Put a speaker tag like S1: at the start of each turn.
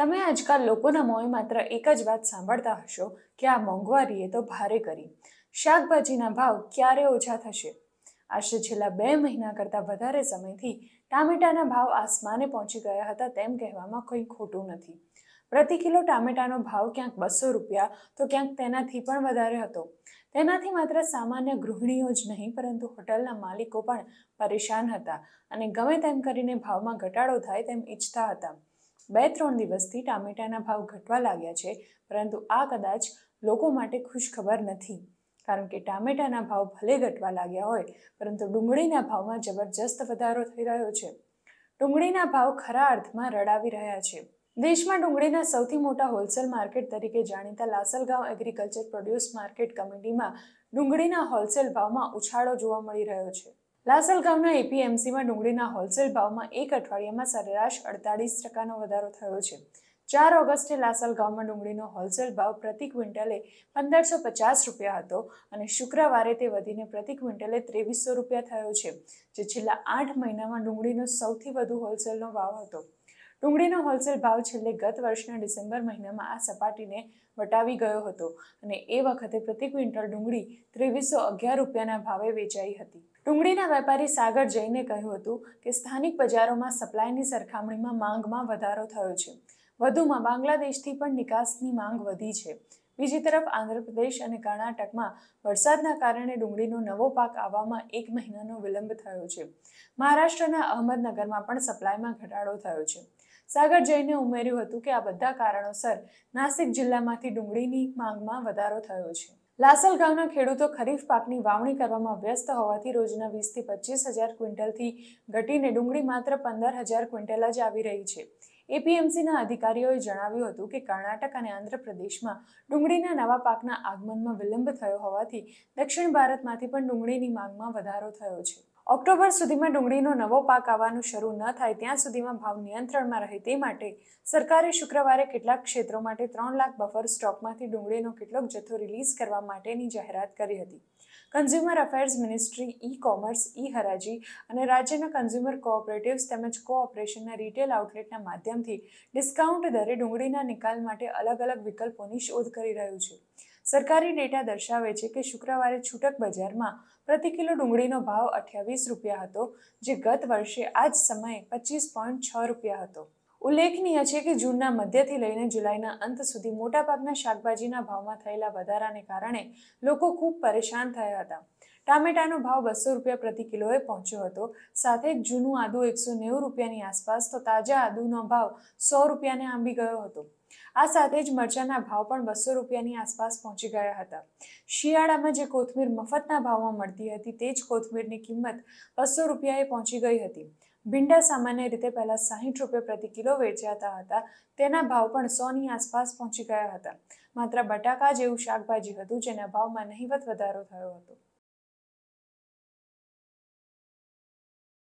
S1: તમે આજકાલ લોકોના મોંએ માત્ર એક જ વાત સાંભળતા હશો કે આ મોંઘવારીએ તો ભારે કરી શાકભાજીના ભાવ ક્યારે ઓછા થશે આશરે છેલ્લા બે મહિના કરતાં વધારે સમયથી ટામેટાના ભાવ આસમાને પહોંચી ગયા હતા તેમ કહેવામાં કંઈ ખોટું નથી પ્રતિ કિલો ટામેટાનો ભાવ ક્યાંક બસો રૂપિયા તો ક્યાંક તેનાથી પણ વધારે હતો તેનાથી માત્ર સામાન્ય ગૃહિણીઓ જ નહીં પરંતુ હોટલના માલિકો પણ પરેશાન હતા અને ગમે તેમ કરીને ભાવમાં ઘટાડો થાય તેમ ઈચ્છતા હતા બે ત્રણ દિવસથી ટામેટાના ભાવ ઘટવા લાગ્યા છે પરંતુ આ કદાચ લોકો માટે ખુશખબર નથી કારણ કે ટામેટાના ભાવ ભલે ઘટવા લાગ્યા હોય પરંતુ ડુંગળીના ભાવમાં જબરજસ્ત વધારો થઈ રહ્યો છે ડુંગળીના ભાવ ખરા અર્થમાં રડાવી રહ્યા છે દેશમાં ડુંગળીના સૌથી મોટા હોલસેલ માર્કેટ તરીકે જાણીતા લાસલગાંવ એગ્રીકલ્ચર પ્રોડ્યુસ માર્કેટ કમિટીમાં ડુંગળીના હોલસેલ ભાવમાં ઉછાળો જોવા મળી રહ્યો છે લાસલ ગામના એપીએમસીમાં ડુંગળીના હોલસેલ ભાવમાં એક અઠવાડિયામાં સરેરાશ અડતાલીસ ટકાનો વધારો થયો છે ચાર ઓગસ્ટે લાસલ ગામમાં ડુંગળીનો હોલસેલ ભાવ પ્રતિ ક્વિન્ટલે પંદરસો પચાસ રૂપિયા હતો અને શુક્રવારે તે વધીને પ્રતિ ક્વિન્ટલે ત્રેવીસો રૂપિયા થયો છે જે છેલ્લા આઠ મહિનામાં ડુંગળીનો સૌથી વધુ હોલસેલનો ભાવ હતો ડુંગળીનો હોલસેલ ભાવ છેલ્લે ગત વર્ષના ડિસેમ્બર મહિનામાં આ સપાટીને વટાવી ગયો હતો અને એ વખતે પ્રતિ ક્વિન્ટલ ડુંગળી ત્રેવીસો અગિયાર રૂપિયાના ભાવે વેચાઈ હતી ડુંગળીના વેપારી સાગર જૈને કહ્યું હતું કે સ્થાનિક બજારોમાં સપ્લાયની સરખામણીમાં માંગમાં વધારો થયો છે વધુમાં બાંગ્લાદેશથી પણ નિકાસની માંગ વધી છે બીજી તરફ આંધ્રપ્રદેશ અને કર્ણાટકમાં વરસાદના કારણે ડુંગળીનો નવો પાક આવવામાં એક મહિનાનો વિલંબ થયો છે મહારાષ્ટ્રના અહમદનગરમાં પણ સપ્લાયમાં ઘટાડો થયો છે સાગર જૈને ઉમેર્યું હતું કે આ બધા કારણોસર નાસિક જિલ્લામાંથી ડુંગળીની માંગમાં વધારો થયો છે લાસલ ગામના ખેડૂતો ખરીફ પાકની વાવણી કરવામાં વ્યસ્ત હોવાથી રોજના વીસથી પચીસ હજાર ક્વિન્ટલથી ઘટીને ડુંગળી માત્ર પંદર હજાર ક્વિન્ટલ જ આવી રહી છે એપીએમસીના અધિકારીઓએ જણાવ્યું હતું કે કર્ણાટક અને આંધ્રપ્રદેશમાં ડુંગળીના નવા પાકના આગમનમાં વિલંબ થયો હોવાથી દક્ષિણ ભારતમાંથી પણ ડુંગળીની માંગમાં વધારો થયો છે ઓક્ટોબર સુધીમાં ડુંગળીનો નવો પાક આવવાનું શરૂ ન થાય ત્યાં સુધીમાં ભાવ નિયંત્રણમાં રહે તે માટે સરકારે શુક્રવારે કેટલાક ક્ષેત્રો માટે ત્રણ લાખ બફર સ્ટોકમાંથી ડુંગળીનો કેટલોક જથ્થો રિલીઝ કરવા માટેની જાહેરાત કરી હતી consumer affairs ministry e commerce e હરાજી અને રાજ્યના કન્ઝ્યુમર કોઓપરેટિવ્સ તેમજ કોઓપરેશનના રિટેલ આઉટલેટના માધ્યમથી ડિસ્કાઉન્ટ દરે ડુંગળીના નિકાલ માટે અલગ અલગ વિકલ્પોની શોધ કરી રહ્યું છે સરકારી ડેટા દર્શાવે છે કે શુક્રવારે છૂટક બજારમાં પ્રતિ કિલો ડુંગળીનો ભાવ અઠ્યાવીસ રૂપિયા હતો જે ગત વર્ષે આ જ સમયે પચીસ પોઈન્ટ છ રૂપિયા હતો ઉલ્લેખનીય છે કે જૂનના મધ્યથી લઈને જુલાઈના અંત સુધી મોટાભાગના શાકભાજીના ભાવમાં થયેલા વધારાને કારણે લોકો ખૂબ પરેશાન થયા હતા ટામેટાનો ભાવ બસો રૂપિયા પ્રતિ કિલોએ પહોંચ્યો હતો સાથે જૂનું આદુ એકસો નેવું રૂપિયાની આસપાસ તો તાજા આદુનો ભાવ સો રૂપિયાને આંબી ગયો હતો આ સાથે જ મરચાના ભાવ પણ બસો રૂપિયાની આસપાસ પહોંચી ગયા હતા શિયાળામાં જે કોથમીર મફતના ભાવમાં મળતી હતી તે જ કોથમીરની કિંમત બસો રૂપિયાએ પહોંચી ગઈ હતી ભીંડા સામાન્ય રીતે પહેલાં સાહીઠ રૂપિયા પ્રતિ કિલો વેચાતા હતા તેના ભાવ પણ સોની આસપાસ પહોંચી ગયા હતા માત્ર બટાકા જેવું શાકભાજી હતું જેના ભાવમાં નહીવત વધારો થયો હતો